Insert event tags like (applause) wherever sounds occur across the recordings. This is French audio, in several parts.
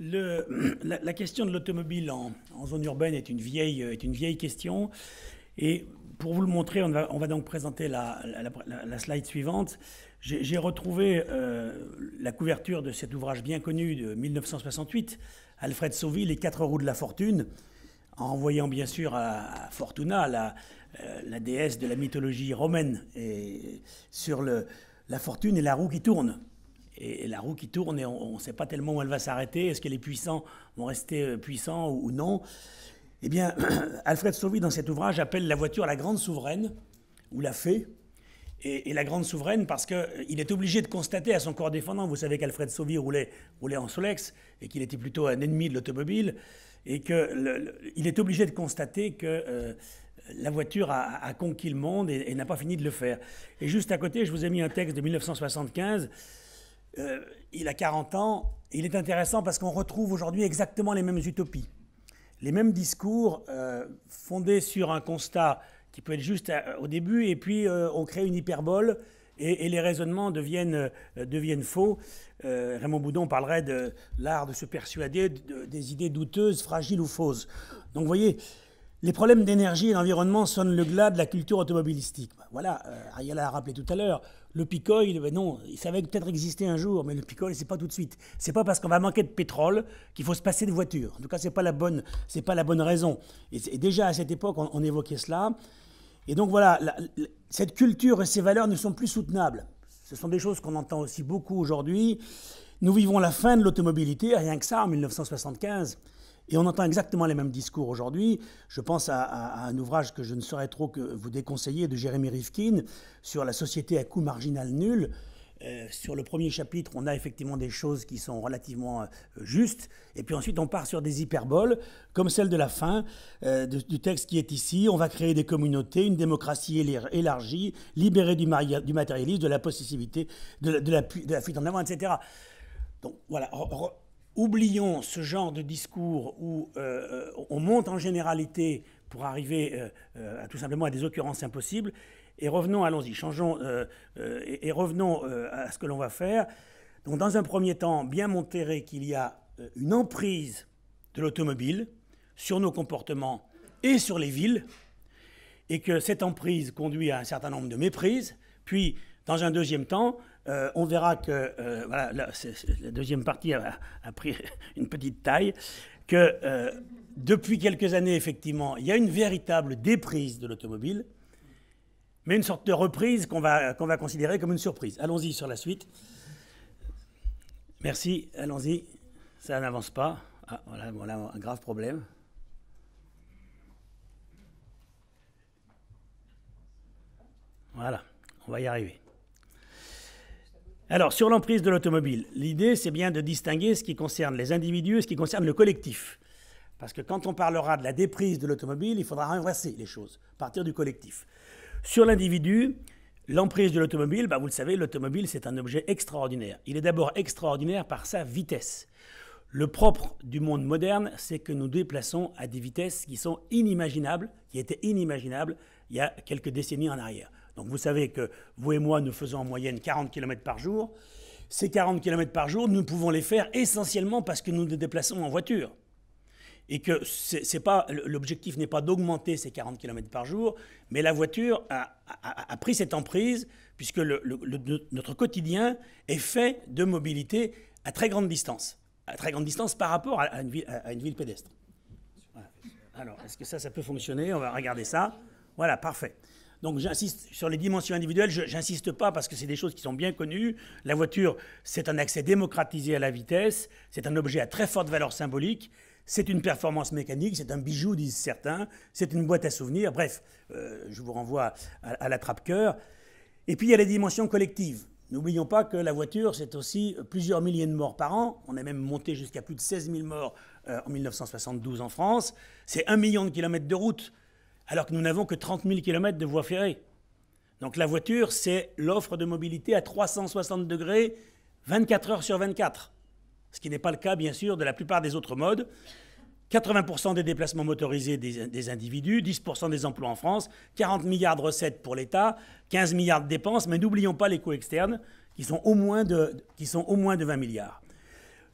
Le, la, question de l'automobile en, zone urbaine est une vieille, est une vieille question. Et pour vous le montrer, on va, on va donc présenter la, la, slide suivante. J'ai retrouvé euh, la couverture de cet ouvrage bien connu de 1968, Alfred Sauvy, Les quatre roues de la fortune, en voyant bien sûr à, Fortuna, la, euh, la, déesse de la mythologie romaine, et sur le, la fortune et la roue qui tourne et, la roue qui tourne et on ne sait pas tellement où elle va s'arrêter. Est-ce que les puissants vont rester euh, puissants ou, non Eh bien, (clears throat) Alfred Sauvy, dans cet ouvrage, appelle la voiture la grande souveraine ou la fée. Et, la grande souveraine parce qu'il euh, est obligé de constater à son corps défendant, vous savez qu'Alfred Sauvy roulait, roulait, en Solex et qu'il était plutôt un ennemi de l'automobile, et qu'il est obligé de constater que euh, la voiture a, conquis le monde et n'a pas fini de le faire. Et juste à côté, je vous ai mis un texte de 1975 euh, il a 40 ans, il est intéressant parce qu'on retrouve aujourd'hui exactement les mêmes utopies, les mêmes discours euh, fondés sur un constat qui peut être juste euh, au début, et puis on crée une hyperbole et, les raisonnements deviennent, faux. Raymond Boudon parlerait de l'art de se persuader des idées douteuses, fragiles ou fausses. Donc vous voyez, les problèmes d'énergie et d'environnement sonnent le glas de la culture automobilistique. Voilà, Ariel a rappelé tout à l'heure. Le picole, ben non, il savait peut-être exister un jour, mais le picole, c'est pas tout de suite. C'est pas parce qu'on va manquer de pétrole qu'il faut se passer de voiture. En tout cas, c'est pas la bonne, pas la bonne raison. Et, déjà à cette époque, on, évoquait cela. Et donc voilà, cette culture et ces valeurs ne sont plus soutenables. Ce sont des choses qu'on entend aussi beaucoup aujourd'hui. Nous vivons la fin de l'automobilité, rien que ça, en 1975. Et on entend exactement les mêmes discours aujourd'hui. Je pense à, un ouvrage que je ne saurais trop que vous déconseiller de Jérémy Rifkin sur la société à coût marginal nul. Euh, sur le premier chapitre, on a effectivement des choses qui sont relativement euh, justes, et puis ensuite on part sur des hyperboles, comme celle de la fin euh, du texte qui est ici. On va créer des communautés, une démocratie élargie, libérée du, matérialisme, de la possessivité, de la, fuite en avant, etc. Donc voilà, Oublions ce genre de discours où euh, euh, on monte en généralité pour arriver euh, à, tout simplement à des occurrences impossibles et revenons, allons-y, changeons et, revenons à ce que l'on va faire. Donc, dans un premier temps, bien montrer qu'il y a une emprise de l'automobile sur nos comportements et sur les villes, et que cette emprise conduit à un certain nombre de méprises, puis dans un deuxième temps, euh, on verra que euh, voilà, la deuxième partie a, pris (laughs) une petite taille, que euh, depuis quelques années, effectivement, il y a une véritable déprise de l'automobile, mais une sorte de reprise qu'on va, considérer comme une surprise. Allons-y sur la suite. Merci, allons-y. Ça n'avance pas. Ah, voilà, voilà un grave problème. Voilà, on va y arriver. Alors, sur l'emprise de l'automobile, l'idée, c'est bien de distinguer ce qui concerne les individus et ce qui concerne le collectif. Parce que quand on parlera de la déprise de l'automobile, il faudra renverser les choses, partir du collectif. Sur l'individu, l'emprise de l'automobile, bah, vous le savez, l'automobile, c'est un objet extraordinaire. Il est d'abord extraordinaire par sa vitesse. Le propre du monde moderne, c'est que nous déplaçons à des vitesses qui sont inimaginables, qui étaient inimaginables il y a quelques décennies en arrière. Donc vous savez que vous et moi, nous faisons en moyenne 40 km par jour. Ces 40 km par jour, nous pouvons les faire essentiellement parce que nous nous déplaçons en voiture. Et que c'est, pas, l'objectif n'est pas d'augmenter ces 40 km par jour, mais la voiture a, pris cette emprise, puisque notre quotidien est fait de mobilité à très grande distance. À très grande distance par rapport à, une, ville, pédestre. Alors, est-ce que ça, ça peut fonctionner On va regarder ça. Voilà, parfait. Donc j'insiste sur les dimensions individuelles, je n'insiste pas parce que c'est des choses qui sont bien connues. La voiture, c'est un accès démocratisé à la vitesse, c'est un objet à très forte valeur symbolique, c'est une performance mécanique, c'est un bijou, disent certains, c'est une boîte à souvenirs, bref, euh, je vous renvoie à, la trappe cœur Et puis il y a les dimensions collectives. N'oublions pas que la voiture, c'est aussi plusieurs milliers de morts par an. On est même monté jusqu'à plus de 16 000 morts euh, en 1972 en France. C'est un million de kilomètres de route alors que nous n'avons que 30 000 km de voies ferrées. Donc la voiture, c'est l'offre de mobilité à 360 degrés, 24 heures sur 24. Ce qui n'est pas le cas, bien sûr, de la plupart des autres modes. 80% des déplacements motorisés des, individus, 10% des emplois en France, 40 milliards de recettes pour l'État, 15 milliards de dépenses, mais n'oublions pas les coûts externes qui sont au moins de, qui sont au moins de 20 milliards.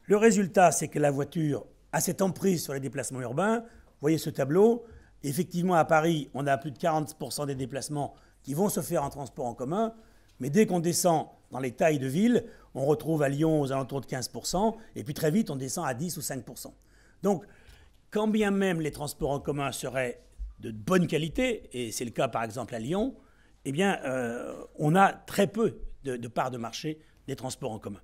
Le résultat, c'est que la voiture a cette emprise sur les déplacements urbains. Vous voyez ce tableau, Effectivement, à Paris, on a plus de 40% des déplacements qui vont se faire en transport en commun, mais dès qu'on descend dans les tailles de ville, on retrouve à Lyon aux alentours de 15%, et puis très vite, on descend à 10 ou 5%. Donc, quand bien même les transports en commun seraient de bonne qualité, et c'est le cas par exemple à Lyon, eh bien, euh, on a très peu de, de parts de marché des transports en commun.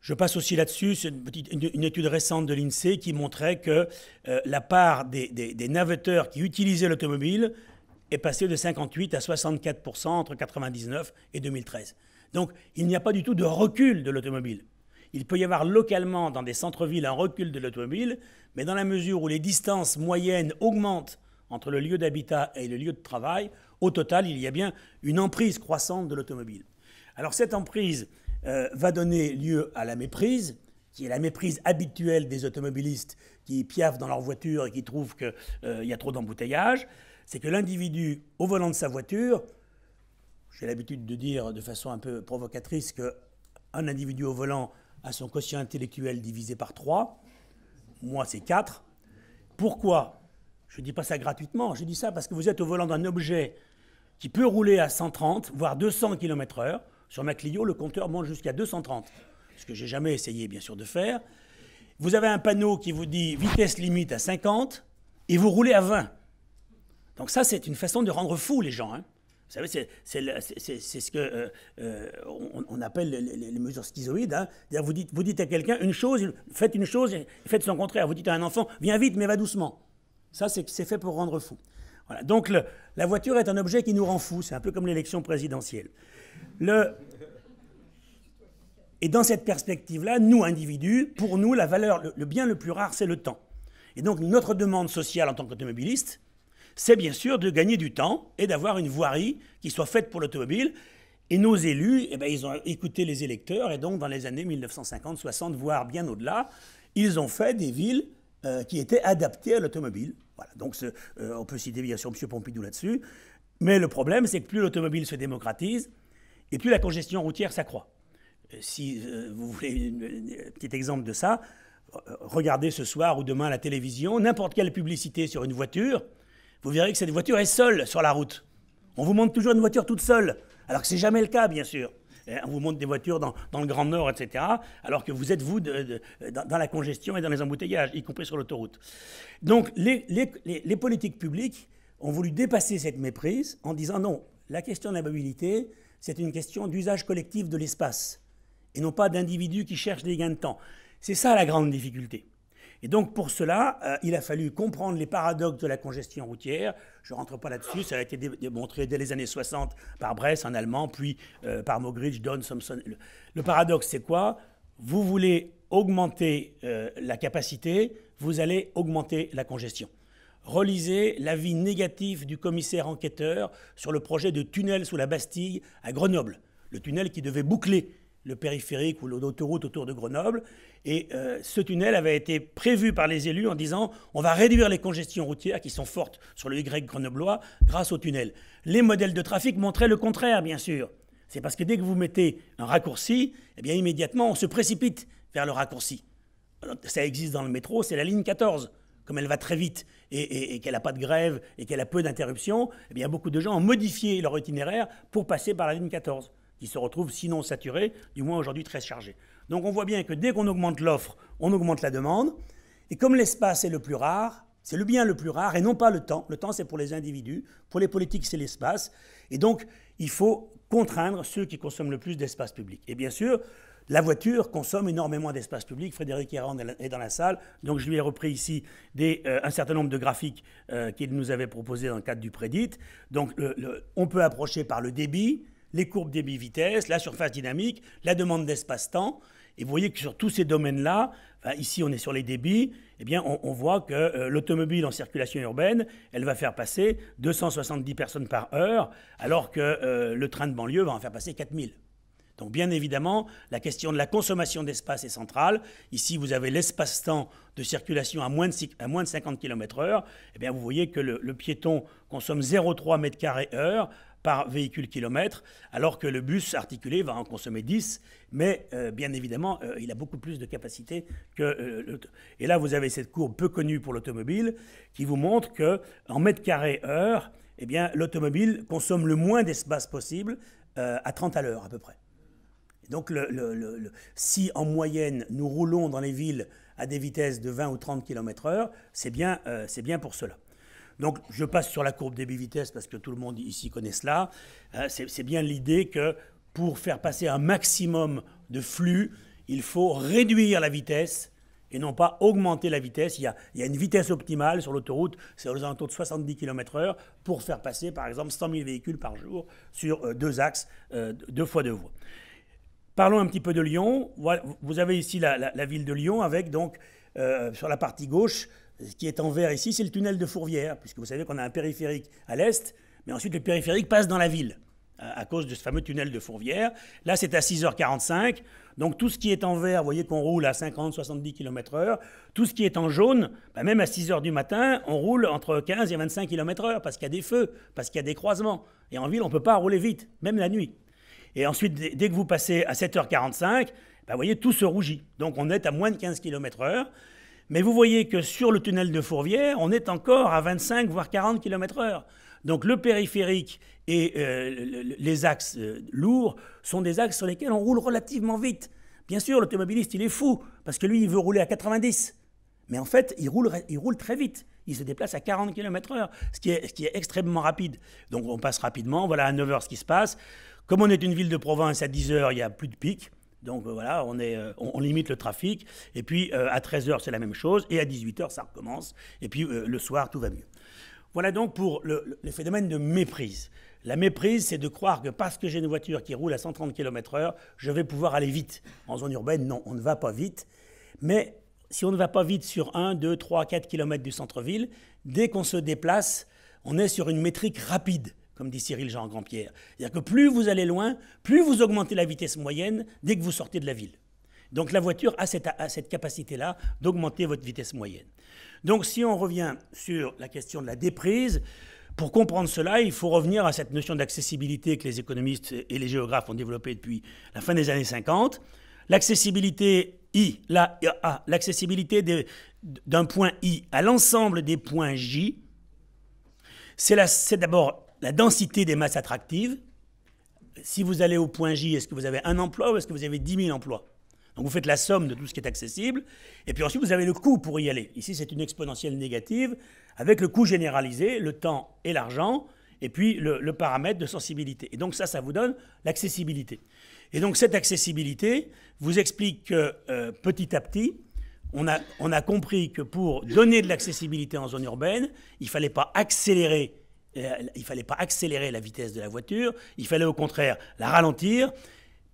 Je passe aussi là-dessus une, une, étude récente de l'INSEE qui montrait que euh, la part des, des, navetteurs qui utilisaient l'automobile est passée de 58 à 64 entre 1999 et 2013. Donc il n'y a pas du tout de recul de l'automobile. Il peut y avoir localement dans des centres-villes un recul de l'automobile, mais dans la mesure où les distances moyennes augmentent entre le lieu d'habitat et le lieu de travail, au total, il y a bien une emprise croissante de l'automobile. Alors cette emprise, euh, va donner lieu à la méprise, qui est la méprise habituelle des automobilistes qui piavent dans leur voiture et qui trouvent qu'il euh, y a trop d'embouteillages, c'est que l'individu au volant de sa voiture, j'ai l'habitude de dire de façon un peu provocatrice qu'un individu au volant a son quotient intellectuel divisé par 3, moi c'est 4. Pourquoi Je ne dis pas ça gratuitement, je dis ça parce que vous êtes au volant d'un objet qui peut rouler à 130, voire 200 km/h, sur ma Clio, le compteur monte jusqu'à 230, ce que j'ai jamais essayé bien sûr de faire. Vous avez un panneau qui vous dit vitesse limite à 50 et vous roulez à 20. Donc ça, c'est une façon de rendre fou, les gens. Hein. Vous savez, c'est ce que euh, euh, on, appelle les, mesures schizoïdes. Hein. Vous, dites, vous dites à quelqu'un une chose, faites une chose et faites son contraire. Vous dites à un enfant, viens vite, mais va doucement. Ça, c'est fait pour rendre fou. Donc la voiture est un objet qui nous rend fou. C'est un peu comme l'élection présidentielle. Et dans cette perspective-là, nous, individus, pour nous, la valeur, le, bien le plus rare, c'est le temps. Et donc, notre demande sociale en tant qu'automobiliste, c'est bien sûr de gagner du temps et d'avoir une voirie qui soit faite pour l'automobile. Et nos élus, eh ben, ils ont écouté les électeurs, et donc dans les années 1950, 60, voire bien au-delà, ils ont fait des villes euh, qui étaient adaptées à l'automobile. donc euh, on peut citer bien sûr M. Pompidou là-dessus. Mais le problème, c'est que plus l'automobile se démocratise, et plus la congestion routière s'accroît. Euh, si euh, vous voulez un petit exemple de ça, euh, regardez ce soir ou demain à la télévision n'importe quelle publicité sur une voiture, vous verrez que cette voiture est seule sur la route. On vous montre toujours une voiture toute seule, alors que c'est jamais le cas, bien sûr. Eh, on vous montre des voitures dans, le Grand Nord, etc., alors que vous êtes, vous, dans, la congestion et dans les embouteillages, y compris sur l'autoroute. Donc, les, les politiques publiques ont voulu dépasser cette méprise en disant non, la question de la mobilité, c'est une question d'usage collectif de l'espace, et non pas d'individus qui cherchent des gains de temps. C'est ça la grande difficulté. Et donc pour cela, euh, il a fallu comprendre les paradoxes de la congestion routière. Je ne rentre pas là-dessus, ça a été démontré dès les années 60 par Bress en allemand, puis euh, par Mogridge, Don, Le, paradoxe, c'est quoi Vous voulez augmenter euh, la capacité, vous allez augmenter la congestion relisez l'avis négatif du commissaire enquêteur sur le projet de tunnel sous la Bastille à Grenoble, le tunnel qui devait boucler le périphérique ou l'autoroute autour de Grenoble. Et euh, ce tunnel avait été prévu par les élus en disant on va réduire les congestions routières qui sont fortes sur le Y grenoblois grâce au tunnel. Les modèles de trafic montraient le contraire, bien sûr. C'est parce que dès que vous mettez un raccourci, eh bien immédiatement on se précipite vers le raccourci. Ça existe dans le métro, c'est la ligne 14 comme elle va très vite et, qu'elle n'a pas de grève et qu'elle a peu d'interruptions, eh bien beaucoup de gens ont modifié leur itinéraire pour passer par la ligne 14, qui se retrouve sinon saturée, du moins aujourd'hui très chargée. Donc on voit bien que dès qu'on augmente l'offre, on augmente la demande. Et comme l'espace est le plus rare, c'est le bien le plus rare et non pas le temps. Le temps, c'est pour les individus. Pour les politiques, c'est l'espace. Et donc, il faut contraindre ceux qui consomment le plus d'espace public. Et bien sûr, la voiture consomme énormément d'espace public. Frédéric Héran est dans la salle, donc je lui ai repris ici euh, un certain nombre de graphiques euh, qu'il nous avait proposés dans le cadre du prédit. Donc on peut approcher par le débit, les courbes débit-vitesse, la surface dynamique, la demande d'espace-temps. Et vous voyez que sur tous ces domaines-là, ici on est sur les débits, eh bien on, voit que euh, l'automobile en circulation urbaine, elle va faire passer 270 personnes par heure, alors que le train de banlieue va en faire passer 4000. Donc bien évidemment, la question de la consommation d'espace est centrale. Ici, vous avez l'espace-temps de circulation à moins de, à moins de 50 km/h. Eh bien, vous voyez que le, piéton consomme 0,3 m2 heure par véhicule kilomètre, alors que le bus articulé va en consommer 10, mais euh, bien évidemment, euh, il a beaucoup plus de capacité que... Euh, et là, vous avez cette courbe peu connue pour l'automobile qui vous montre que en mètre carré heure, eh l'automobile consomme le moins d'espace possible à 30 à l'heure à peu près. Donc si en moyenne nous roulons dans les villes à des vitesses de 20 ou 30 km/h, c'est bien, euh, bien pour cela. Donc je passe sur la courbe débit vitesse parce que tout le monde ici connaît cela. Euh, c'est bien l'idée que pour faire passer un maximum de flux, il faut réduire la vitesse et non pas augmenter la vitesse. Il y a, une vitesse optimale sur l'autoroute, c'est aux alentours de 70 km/h pour faire passer par exemple 100 000 véhicules par jour sur euh, deux axes, deux fois deux voies. Parlons un petit peu de Lyon. Vous avez ici la, ville de Lyon avec donc euh, sur la partie gauche, ce qui est en vert ici, c'est le tunnel de Fourvière, puisque vous savez qu'on a un périphérique à l'est, mais ensuite le périphérique passe dans la ville à, cause de ce fameux tunnel de Fourvière. Là, c'est à 6h45. Donc tout ce qui est en vert, vous voyez qu'on roule à 50, 70 km/h. Tout ce qui est en jaune, bah, même à 6h du matin, on roule entre 15 et 25 km/h parce qu'il y a des feux, parce qu'il y a des croisements. Et en ville, on ne peut pas rouler vite, même la nuit. Et ensuite, dès que vous passez à 7h45, bah, vous voyez, tout se rougit. Donc on est à moins de 15 km/h. Mais vous voyez que sur le tunnel de Fourvière, on est encore à 25 voire 40 km/h. Donc le périphérique et euh, les axes euh, lourds sont des axes sur lesquels on roule relativement vite. Bien sûr, l'automobiliste, il est fou, parce que lui, il veut rouler à 90. Mais en fait, il roule, il roule très vite. Il se déplace à 40 km/h, ce, ce qui est extrêmement rapide. Donc on passe rapidement, voilà à 9h ce qui se passe. Comme on est une ville de province, à 10 heures, il n'y a plus de pic. Donc euh, voilà, euh, on, limite le trafic. Et puis euh, à 13 heures, c'est la même chose. Et à 18 heures, ça recommence. Et puis le soir, tout va mieux. Voilà donc pour le, le phénomène de méprise. La méprise, c'est de croire que parce que j'ai une voiture qui roule à 130 km/h, je vais pouvoir aller vite. En zone urbaine, non, on ne va pas vite. Mais si on ne va pas vite sur 1, 2, 3, 4 km du centre-ville, dès qu'on se déplace, on est sur une métrique rapide comme dit Cyril Jean Grandpierre. C'est-à-dire que plus vous allez loin, plus vous augmentez la vitesse moyenne dès que vous sortez de la ville. Donc la voiture a cette, capacité-là d'augmenter votre vitesse moyenne. Donc si on revient sur la question de la déprise, pour comprendre cela, il faut revenir à cette notion d'accessibilité que les économistes et les géographes ont développée depuis la fin des années 50. L'accessibilité I, la, l'accessibilité d'un point I à l'ensemble des points J, c'est d'abord la densité des masses attractives. Si vous allez au point J, est-ce que vous avez un emploi ou est-ce que vous avez 10 000 emplois donc vous faites la somme de tout ce qui est accessible, et puis ensuite vous avez le coût pour y aller. Ici c'est une exponentielle négative, avec le coût généralisé, le temps et l'argent, et puis le, paramètre de sensibilité. Et donc ça, ça vous donne l'accessibilité. Et donc cette accessibilité vous explique que euh, petit à petit, on a, on a compris que pour donner de l'accessibilité en zone urbaine, il ne fallait pas accélérer euh, il fallait pas accélérer la vitesse de la voiture, il fallait au contraire la ralentir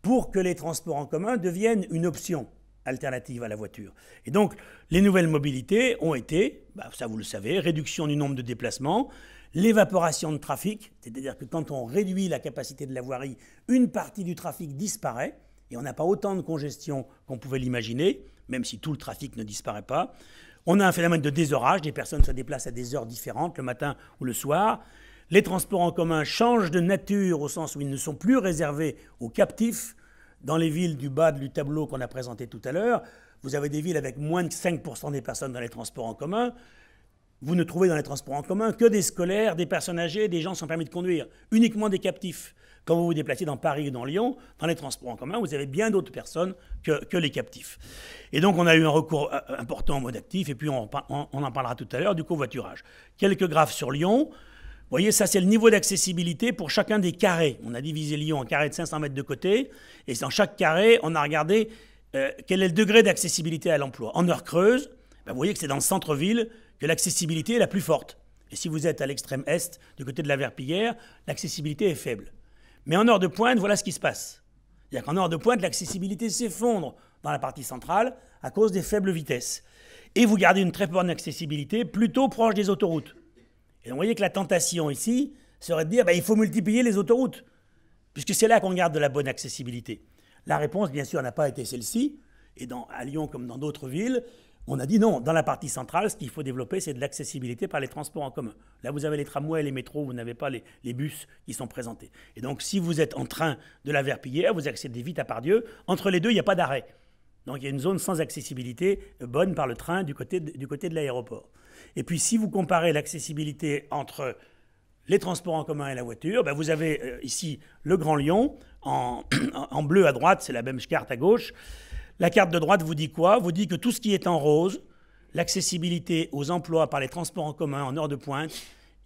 pour que les transports en commun deviennent une option alternative à la voiture. Et donc, les nouvelles mobilités ont été, bah, ça vous le savez, réduction du nombre de déplacements, l'évaporation de trafic, c'est-à-dire que quand on réduit la capacité de la voirie, une partie du trafic disparaît, et on n'a pas autant de congestion qu'on pouvait l'imaginer, même si tout le trafic ne disparaît pas. On a un phénomène de désorage, des personnes se déplacent à des heures différentes, le matin ou le soir. Les transports en commun changent de nature au sens où ils ne sont plus réservés aux captifs. Dans les villes du bas du tableau qu'on a présenté tout à l'heure, vous avez des villes avec moins de 5% des personnes dans les transports en commun. Vous ne trouvez dans les transports en commun que des scolaires, des personnes âgées, des gens sans permis de conduire, uniquement des captifs. Quand vous vous déplacez dans Paris ou dans Lyon, dans les transports en commun, vous avez bien d'autres personnes que, les captifs. Et donc, on a eu un recours euh, euh, important au mode actif, et puis on, en parlera tout à l'heure, du covoiturage. Quelques graphes sur Lyon. Vous voyez, ça, c'est le niveau d'accessibilité pour chacun des carrés. On a divisé Lyon en carrés de 500 mètres de côté, et dans chaque carré, on a regardé euh, quel est le degré d'accessibilité à l'emploi. En heure creuse, ben, vous voyez que c'est dans le centre-ville que l'accessibilité est la plus forte. Et si vous êtes à l'extrême est, du côté de la Verpillière, l'accessibilité est faible. Mais en heure de pointe, voilà ce qui se passe. Il y a qu'en heure de pointe, l'accessibilité s'effondre dans la partie centrale à cause des faibles vitesses. Et vous gardez une très bonne accessibilité plutôt proche des autoroutes. Et vous voyez que la tentation ici serait de dire ben, il faut multiplier les autoroutes, puisque c'est là qu'on garde de la bonne accessibilité. La réponse, bien sûr, n'a pas été celle-ci. Et dans, à Lyon, comme dans d'autres villes, on a dit non, dans la partie centrale, ce qu'il faut développer, c'est de l'accessibilité par les transports en commun. Là, vous avez les tramways les métros, vous n'avez pas les, bus qui sont présentés. Et donc, si vous êtes en train de la Verpillière, vous accédez vite à Pardieu. Entre les deux, il n'y a pas d'arrêt. Donc, il y a une zone sans accessibilité euh, bonne par le train du côté de, du côté de l'aéroport. Et puis, si vous comparez l'accessibilité entre les transports en commun et la voiture, ben, vous avez euh, ici le Grand Lyon, (clears throat) en, en bleu à droite, c'est la même carte à gauche. La carte de droite vous dit quoi Vous dit que tout ce qui est en rose, l'accessibilité aux emplois par les transports en commun en heure de pointe,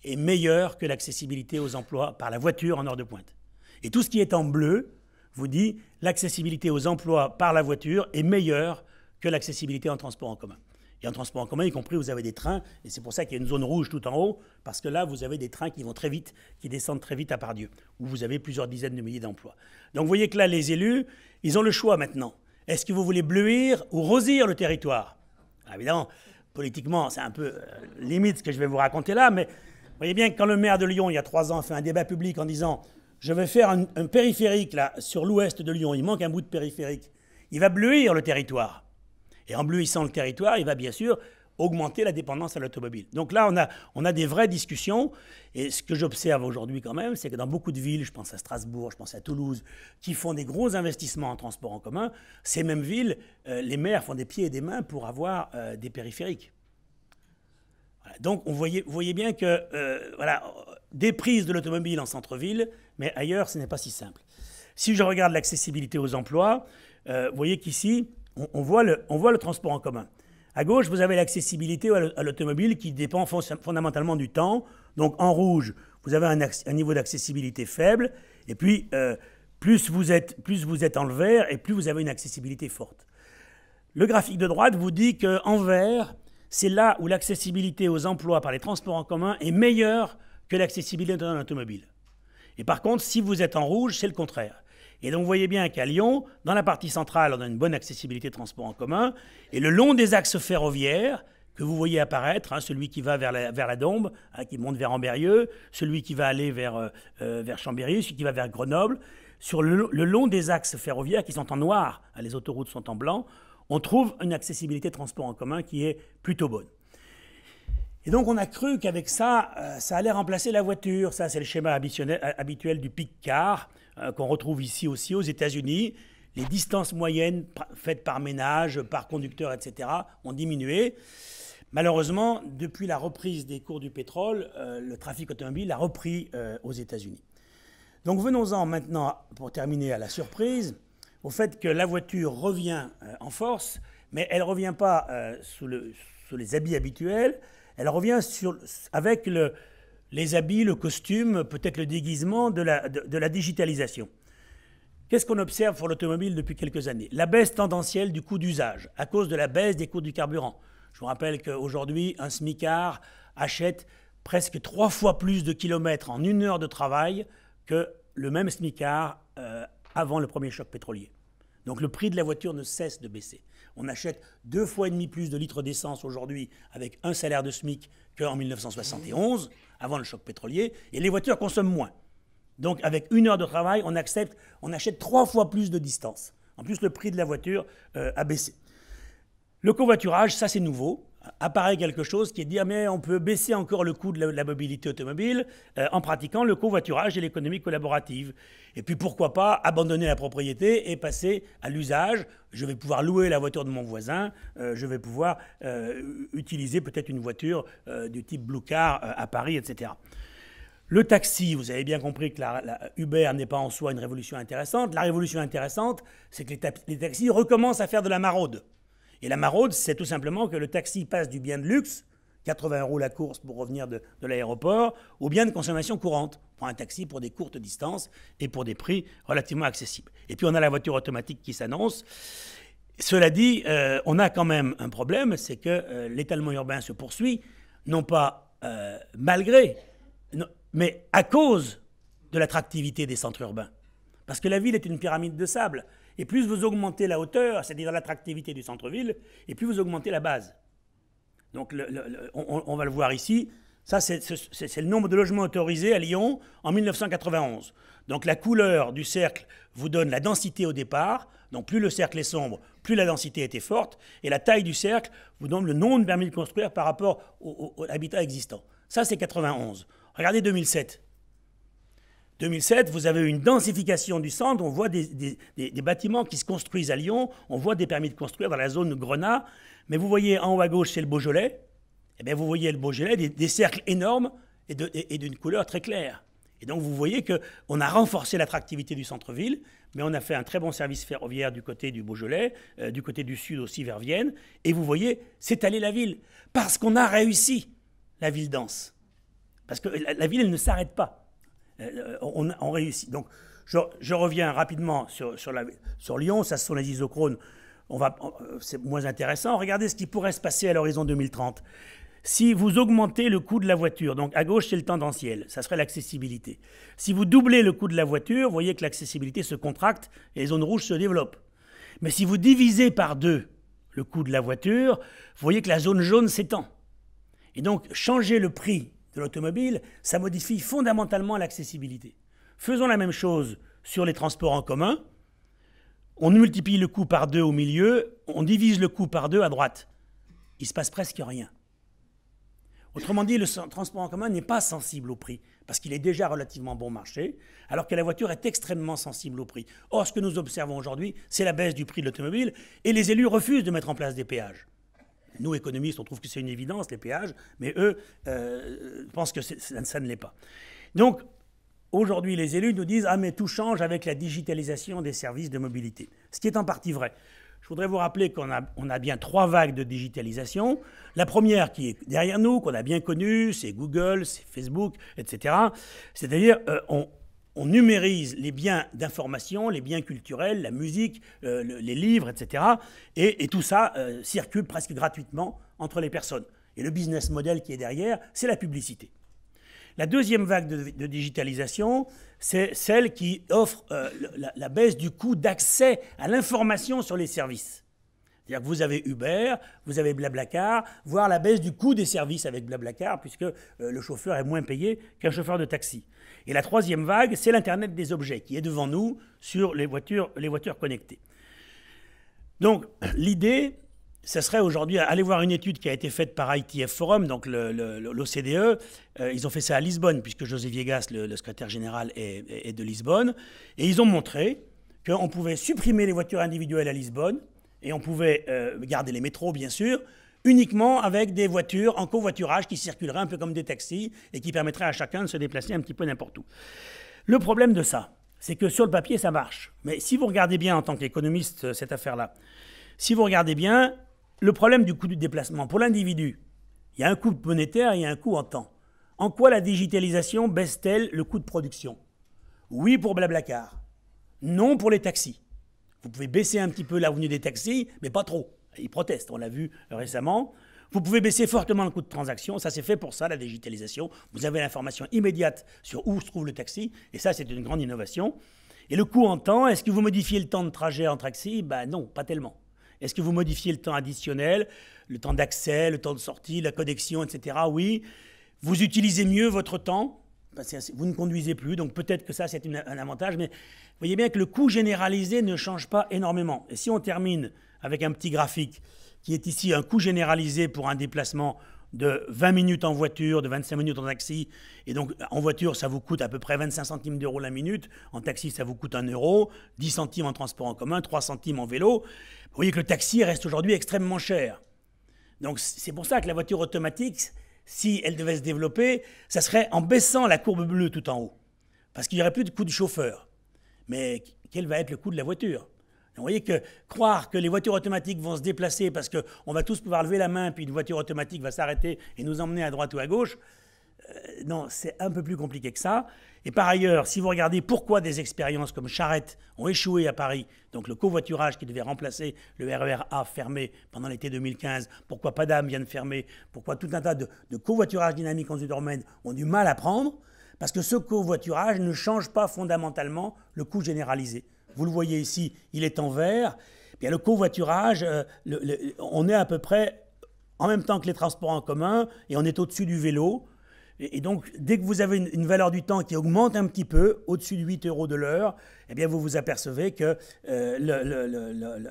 est meilleure que l'accessibilité aux emplois par la voiture en heure de pointe. Et tout ce qui est en bleu vous dit l'accessibilité aux emplois par la voiture est meilleure que l'accessibilité en transport en commun. Et en transport en commun, y compris, vous avez des trains, et c'est pour ça qu'il y a une zone rouge tout en haut, parce que là, vous avez des trains qui vont très vite, qui descendent très vite à Pardieu, où vous avez plusieurs dizaines de milliers d'emplois. Donc vous voyez que là, les élus, ils ont le choix maintenant. Est-ce que vous voulez bleuir ou rosir le territoire ah, Évidemment, politiquement, c'est un peu euh, limite ce que je vais vous raconter là, mais vous voyez bien que quand le maire de Lyon, il y a trois ans, fait un débat public en disant Je vais faire un, périphérique là, sur l'ouest de Lyon, il manque un bout de périphérique, il va bleuir le territoire. Et en bleuissant le territoire, il va bien sûr augmenter la dépendance à l'automobile. Donc là, on a, on a des vraies discussions. Et ce que j'observe aujourd'hui quand même, c'est que dans beaucoup de villes, je pense à Strasbourg, je pense à Toulouse, qui font des gros investissements en transport en commun, ces mêmes villes, euh, les maires font des pieds et des mains pour avoir euh, des périphériques. Donc on voyait, vous voyez bien que euh, voilà, des prises de l'automobile en centre-ville, mais ailleurs, ce n'est pas si simple. Si je regarde l'accessibilité aux emplois, vous voyez qu'ici, on, voit le, on voit le transport en commun. À gauche, vous avez l'accessibilité à l'automobile qui dépend fondamentalement du temps. Donc en rouge, vous avez un, niveau d'accessibilité faible. Et puis, euh, plus, vous êtes, plus vous êtes en vert et plus vous avez une accessibilité forte. Le graphique de droite vous dit qu'en vert, c'est là où l'accessibilité aux emplois par les transports en commun est meilleure que l'accessibilité dans l'automobile. Et par contre, si vous êtes en rouge, c'est le contraire. Et donc, vous voyez bien qu'à Lyon, dans la partie centrale, on a une bonne accessibilité de transport en commun. Et le long des axes ferroviaires, que vous voyez apparaître, hein, celui qui va vers la, vers la Dombe, hein, qui monte vers Ambérieux, celui qui va aller vers, euh, euh, vers Chambéry, celui qui va vers Grenoble, sur le, long des axes ferroviaires qui sont en noir, hein, les autoroutes sont en blanc, on trouve une accessibilité de transport en commun qui est plutôt bonne. Et donc on a cru qu'avec ça, euh, ça allait remplacer la voiture. Ça, c'est le schéma habituel, habituel du pic-car. Euh, qu'on retrouve ici aussi aux États-Unis. Les distances moyennes faites par ménage, par conducteur, etc., ont diminué. Malheureusement, depuis la reprise des cours du pétrole, euh, le trafic automobile a repris euh, aux États-Unis. Donc venons-en maintenant, pour terminer à la surprise, au fait que la voiture revient en force, mais elle ne revient pas sous, le, les habits habituels, elle revient sur, avec le, les habits, le costume, peut-être le déguisement de la, digitalisation. Qu'est-ce qu'on observe pour l'automobile depuis quelques années La baisse tendancielle du coût d'usage à cause de la baisse des coûts du carburant. Je vous rappelle qu'aujourd'hui, un SMICAR achète presque trois fois plus de kilomètres en une heure de travail que le même SMICAR euh, avant le premier choc pétrolier. Donc le prix de la voiture ne cesse de baisser. On achète deux fois et demi plus de litres d'essence aujourd'hui avec un salaire de SMIC qu'en 1971 avant le choc pétrolier, et les voitures consomment moins. Donc avec une heure de travail, on, achète trois fois plus de distance. En plus, le prix de la voiture euh, a baissé. Le covoiturage, ça c'est nouveau apparaît quelque chose qui est de dire mais on peut baisser encore le coût de la, mobilité automobile euh, en pratiquant le covoiturage et l'économie collaborative. Et puis pourquoi pas abandonner la propriété et passer à l'usage. Je vais pouvoir louer la voiture de mon voisin, euh, je vais pouvoir euh, utiliser peut-être une voiture du type Blue Car à Paris, etc. Le taxi, vous avez bien compris que la, Uber n'est pas en soi une révolution intéressante. La révolution intéressante, c'est que les, les taxis recommencent à faire de la maraude. Et la maraude, c'est tout simplement que le taxi passe du bien de luxe, 80 euros la course pour revenir de, l'aéroport, au bien de consommation courante. On un taxi pour des courtes distances et pour des prix relativement accessibles. Et puis on a la voiture automatique qui s'annonce. Cela dit, euh, on a quand même un problème, c'est que euh, l'étalement urbain se poursuit, non pas euh, malgré, mais à cause de l'attractivité des centres urbains. Parce que la ville est une pyramide de sable. Et plus vous augmentez la hauteur, c'est-à-dire l'attractivité du centre-ville, et plus vous augmentez la base. Donc on, va le voir ici. Ça, c'est le nombre de logements autorisés à Lyon en 1991. Donc la couleur du cercle vous donne la densité au départ. Donc plus le cercle est sombre, plus la densité était forte. Et la taille du cercle vous donne le nombre de permis de construire par rapport au, habitats existants. existant. Ça, c'est 91. Regardez 2007. 2007, vous avez une densification du centre. On voit des, bâtiments qui se construisent à Lyon. On voit des permis de construire dans la zone Grenat. Mais vous voyez en haut à gauche, c'est le Beaujolais. Et eh bien, vous voyez le Beaujolais, des, cercles énormes et d'une couleur très claire. Et donc, vous voyez qu'on a renforcé l'attractivité du centre-ville, mais on a fait un très bon service ferroviaire du côté du Beaujolais, euh, du côté du sud aussi vers Vienne. Et vous voyez s'étaler la ville. Parce qu'on a réussi la ville dense. Parce que la, la ville, elle ne s'arrête pas. Euh, euh, on, réussit. Donc, je, reviens rapidement sur, Lyon. Ça, ce sont les isochrones. On va, euh, c'est moins intéressant. Regardez ce qui pourrait se passer à l'horizon 2030. Si vous augmentez le coût de la voiture, donc à gauche c'est le tendanciel, ça serait l'accessibilité. Si vous doublez le coût de la voiture, vous voyez que l'accessibilité se contracte et les zones rouges se développent. Mais si vous divisez par deux le coût de la voiture, vous voyez que la zone jaune s'étend. Et donc changer le prix l'automobile, ça modifie fondamentalement l'accessibilité. Faisons la même chose sur les transports en commun. On multiplie le coût par deux au milieu, on divise le coût par deux à droite. Il se passe presque rien. Autrement dit, le transport en commun n'est pas sensible au prix, parce qu'il est déjà relativement bon marché, alors que la voiture est extrêmement sensible au prix. Or, ce que nous observons aujourd'hui, c'est la baisse du prix de l'automobile, et les élus refusent de mettre en place des péages. Nous, économistes, on trouve que c'est une évidence, les péages, mais eux euh, pensent que ça, ne l'est pas. Donc, aujourd'hui, les élus nous disent Ah, mais tout change avec la digitalisation des services de mobilité. Ce qui est en partie vrai. Je voudrais vous rappeler qu'on a, on a bien trois vagues de digitalisation. La première qui est derrière nous, qu'on a bien connue, c'est Google, c'est Facebook, etc. C'est-à-dire, euh, on, on numérise les biens d'information, les biens culturels, la musique, euh, les livres, etc. Et, tout ça euh, circule presque gratuitement entre les personnes. Et le business model qui est derrière, c'est la publicité. La deuxième vague de, digitalisation, c'est celle qui offre euh, la, la baisse du coût d'accès à l'information sur les services. C'est-à-dire que vous avez Uber, vous avez Blablacar, voire la baisse du coût des services avec Blablacar, puisque le chauffeur est moins payé qu'un chauffeur de taxi. Et la troisième vague, c'est l'Internet des objets qui est devant nous sur les voitures, les voitures connectées. Donc l'idée, ce serait aujourd'hui, aller voir une étude qui a été faite par ITF Forum, donc l'OCDE. Euh, ils ont fait ça à Lisbonne, puisque José Viegas, le, secrétaire général, est, de Lisbonne. Et ils ont montré qu'on pouvait supprimer les voitures individuelles à Lisbonne, et on pouvait euh, garder les métros, bien sûr, uniquement avec des voitures en covoiturage qui circuleraient un peu comme des taxis et qui permettraient à chacun de se déplacer un petit peu n'importe où. Le problème de ça, c'est que sur le papier, ça marche. Mais si vous regardez bien en tant qu'économiste euh, cette affaire-là, si vous regardez bien, le problème du coût du déplacement pour l'individu, il y a un coût monétaire et il y a un coût en temps. En quoi la digitalisation baisse-t-elle le coût de production Oui pour Blablacar, non pour les taxis. Vous pouvez baisser un petit peu la venue des taxis, mais pas trop ils protestent, on l'a vu récemment. Vous pouvez baisser fortement le coût de transaction, ça c'est fait pour ça, la digitalisation. Vous avez l'information immédiate sur où se trouve le taxi, et ça c'est une grande innovation. Et le coût en temps, est-ce que vous modifiez le temps de trajet en taxi Ben non, pas tellement. Est-ce que vous modifiez le temps additionnel, le temps d'accès, le temps de sortie, la connexion, etc. Oui. Vous utilisez mieux votre temps, ben, vous ne conduisez plus, donc peut-être que ça c'est un avantage, mais vous voyez bien que le coût généralisé ne change pas énormément. Et si on termine avec un petit graphique qui est ici un coût généralisé pour un déplacement de 20 minutes en voiture, de 25 minutes en taxi. Et donc, en voiture, ça vous coûte à peu près 25 centimes d'euros la minute. En taxi, ça vous coûte 1 euro. 10 centimes en transport en commun, 3 centimes en vélo. Vous voyez que le taxi reste aujourd'hui extrêmement cher. Donc, c'est pour ça que la voiture automatique, si elle devait se développer, ça serait en baissant la courbe bleue tout en haut. Parce qu'il n'y aurait plus de coût de chauffeur. Mais quel va être le coût de la voiture vous voyez que croire que les voitures automatiques vont se déplacer parce qu'on va tous pouvoir lever la main, puis une voiture automatique va s'arrêter et nous emmener à droite ou à gauche, euh, non, c'est un peu plus compliqué que ça. Et par ailleurs, si vous regardez pourquoi des expériences comme Charrette ont échoué à Paris, donc le covoiturage qui devait remplacer le RER e A fermé pendant l'été 2015, pourquoi Padam vient de fermer, pourquoi tout un tas de, covoiturage covoiturages dynamiques en zone domaine ont du mal à prendre, parce que ce covoiturage ne change pas fondamentalement le coût généralisé vous le voyez ici, il est en vert. Eh bien, le covoiturage, euh, on est à peu près en même temps que les transports en commun et on est au-dessus du vélo. Et, donc, dès que vous avez une, valeur du temps qui augmente un petit peu, au-dessus de 8 euros de l'heure, eh bien, vous vous apercevez que euh,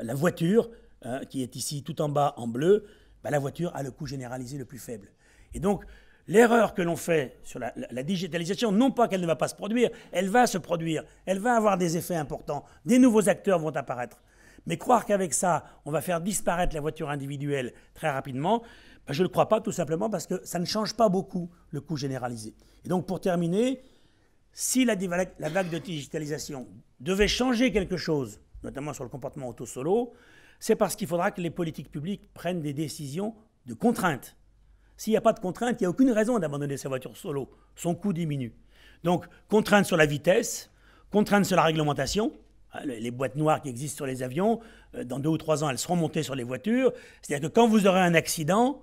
la voiture, hein, qui est ici tout en bas en bleu, bah, la voiture a le coût généralisé le plus faible. Et donc, l'erreur que l'on fait sur la, digitalisation, non pas qu'elle ne va pas se produire, elle va se produire, elle va avoir des effets importants, des nouveaux acteurs vont apparaître. Mais croire qu'avec ça, on va faire disparaître la voiture individuelle très rapidement, ben, je ne le crois pas tout simplement parce que ça ne change pas beaucoup le coût généralisé. Et donc pour terminer, si la, la vague de digitalisation devait changer quelque chose, notamment sur le comportement auto-solo, c'est parce qu'il faudra que les politiques publiques prennent des décisions de contrainte s'il n'y a pas de contrainte, il n'y a aucune raison d'abandonner sa voiture solo. Son coût diminue. Donc, contrainte sur la vitesse, contrainte sur la réglementation. Hein, les boîtes noires qui existent sur les avions, euh, dans deux ou trois ans, elles seront montées sur les voitures. C'est-à-dire que quand vous aurez un accident,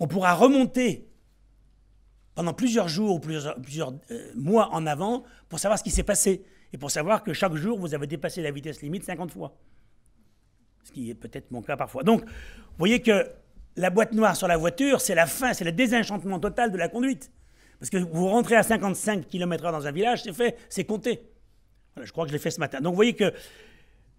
on pourra remonter pendant plusieurs jours ou plusieurs, euh, mois en avant pour savoir ce qui s'est passé et pour savoir que chaque jour, vous avez dépassé la vitesse limite 50 fois. Ce qui est peut-être mon cas parfois. Donc, vous voyez que la boîte noire sur la voiture, c'est la fin, c'est le désenchantement total de la conduite. Parce que vous rentrez à 55 km/h dans un village, c'est fait, c'est compté. je crois que je l'ai fait ce matin. Donc vous voyez que,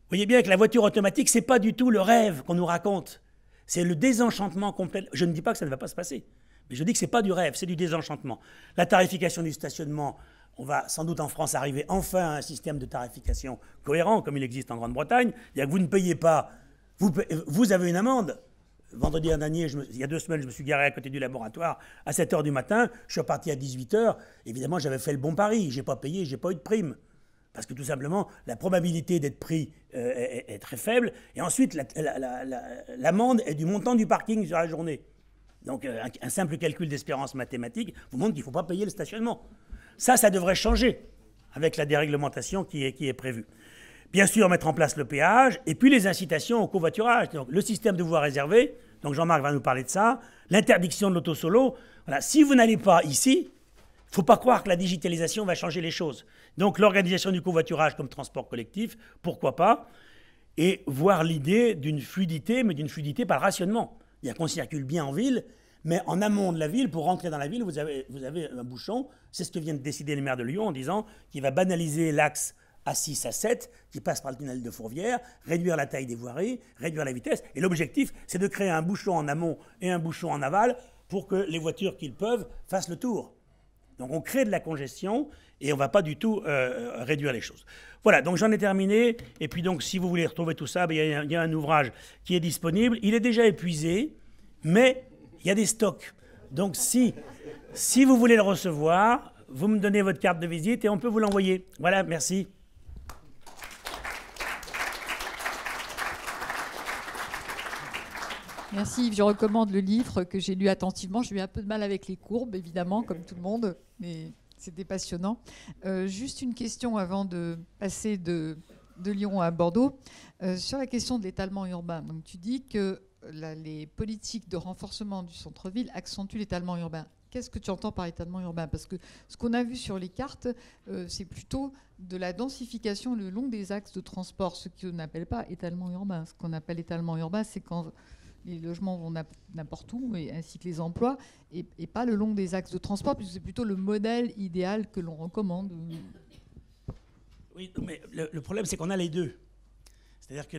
voyez bien que la voiture automatique, n'est pas du tout le rêve qu'on nous raconte. C'est le désenchantement complet. Je ne dis pas que ça ne va pas se passer, mais je dis que ce n'est pas du rêve, c'est du désenchantement. La tarification du stationnement, on va sans doute en France arriver enfin à un système de tarification cohérent comme il existe en Grande-Bretagne. Il y a que vous ne payez pas, vous avez une amende vendredi dernier, il y a deux semaines, je me suis garé à côté du laboratoire à 7h du matin. Je suis reparti à 18h. Évidemment, j'avais fait le bon pari. Je n'ai pas payé, je n'ai pas eu de prime. Parce que tout simplement, la probabilité d'être pris euh, est, très faible. Et ensuite, l'amende est du montant du parking sur la journée. Donc euh, un, simple calcul d'espérance mathématique vous montre qu'il ne faut pas payer le stationnement. Ça, ça devrait changer avec la déréglementation qui est prévue bien sûr mettre en place le péage, et puis les incitations au covoiturage. Donc le système de voies réservées, donc Jean-Marc va nous parler de ça, l'interdiction de l'auto-solo. si vous n'allez pas ici, il ne faut pas croire que la digitalisation va changer les choses. Donc l'organisation du covoiturage comme transport collectif, pourquoi pas, et voir l'idée d'une fluidité, mais d'une fluidité par rationnement. Il y a qu'on circule bien en ville, mais en amont de la ville, pour rentrer dans la ville, vous avez, vous avez un bouchon. C'est ce que vient de décider le maire de Lyon en disant qu'il va banaliser l'axe à 6, à 7, qui passent par le tunnel de Fourvière, réduire la taille des voiries, réduire la vitesse. Et l'objectif, c'est de créer un bouchon en amont et un bouchon en aval pour que les voitures qu'ils peuvent fassent le tour. Donc on crée de la congestion et on ne va pas du tout euh, réduire les choses. Voilà, donc j'en ai terminé. Et puis donc si vous voulez retrouver tout ça, ben, il y, y, a un ouvrage qui est disponible. Il est déjà épuisé, mais il y a des stocks. Donc si, si vous voulez le recevoir, vous me donnez votre carte de visite et on peut vous l'envoyer. Voilà, merci. Merci je recommande le livre que j'ai lu attentivement. J'ai eu un peu de mal avec les courbes, évidemment, comme tout le monde, mais c'était passionnant. Euh, juste une question avant de passer de, Lyon à Bordeaux. Euh, sur la question de l'étalement urbain, donc tu dis que euh, les politiques de renforcement du centre-ville accentuent l'étalement urbain. Qu'est-ce que tu entends par étalement urbain Parce que ce qu'on a vu sur les cartes, c'est plutôt de la densification le long des axes de transport, ce qu'on n'appelle pas étalement urbain. Ce qu'on appelle étalement urbain, c'est quand les logements vont n'importe où, ainsi que les emplois, et, pas le long des axes de transport, puisque c'est plutôt le modèle idéal que l'on recommande. Oui, mais le, problème, c'est qu'on a les deux. C'est-à-dire que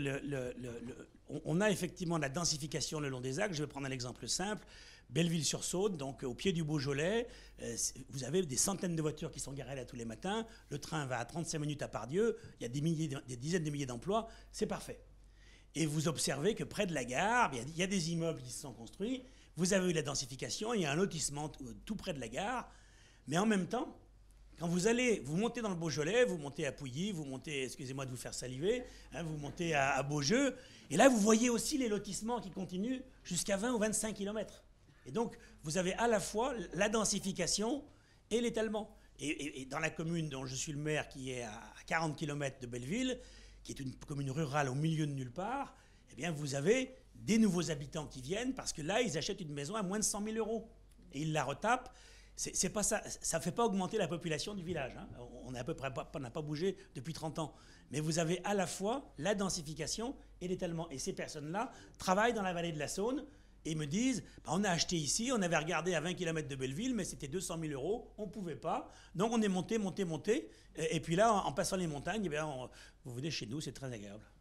on a effectivement la densification le long des axes. Je vais prendre un exemple simple. Belleville-sur-Saône, donc euh, au pied du Beaujolais, euh, vous avez des centaines de voitures qui sont garées là tous les matins. Le train va à 35 minutes à Pardieu. Il y a des, milliers, des dizaines de milliers d'emplois. C'est parfait. Et vous observez que près de la gare, il y, a des immeubles qui se sont construits, vous avez eu la densification, il y a un lotissement euh, tout près de la gare, mais en même temps, quand vous allez, vous montez dans le Beaujolais, vous montez à Pouilly, vous montez, excusez-moi de vous faire saliver, hein, vous montez à, Beaujeu, et là vous voyez aussi les lotissements qui continuent jusqu'à 20 ou 25 km. Et donc vous avez à la fois la densification et l'étalement. Et, et, dans la commune dont je suis le maire, qui est à 40 km de Belleville, qui est une commune rurale au milieu de nulle part, eh bien, vous avez des nouveaux habitants qui viennent parce que là, ils achètent une maison à moins de 100 000 euros et ils la retapent. ça, ne fait pas augmenter la population du village. Hein. On n'a pas bougé depuis 30 ans. Mais vous avez à la fois la densification et l'étalement. Et ces personnes-là travaillent dans la vallée de la Saône, et me disent bah, on a acheté ici, on avait regardé à 20 km de Belleville, mais c'était 200 000 euros, on ne pouvait pas. Donc on est monté, monté, monté. Et, puis là, en, passant les montagnes, eh vous venez chez nous, c'est très agréable.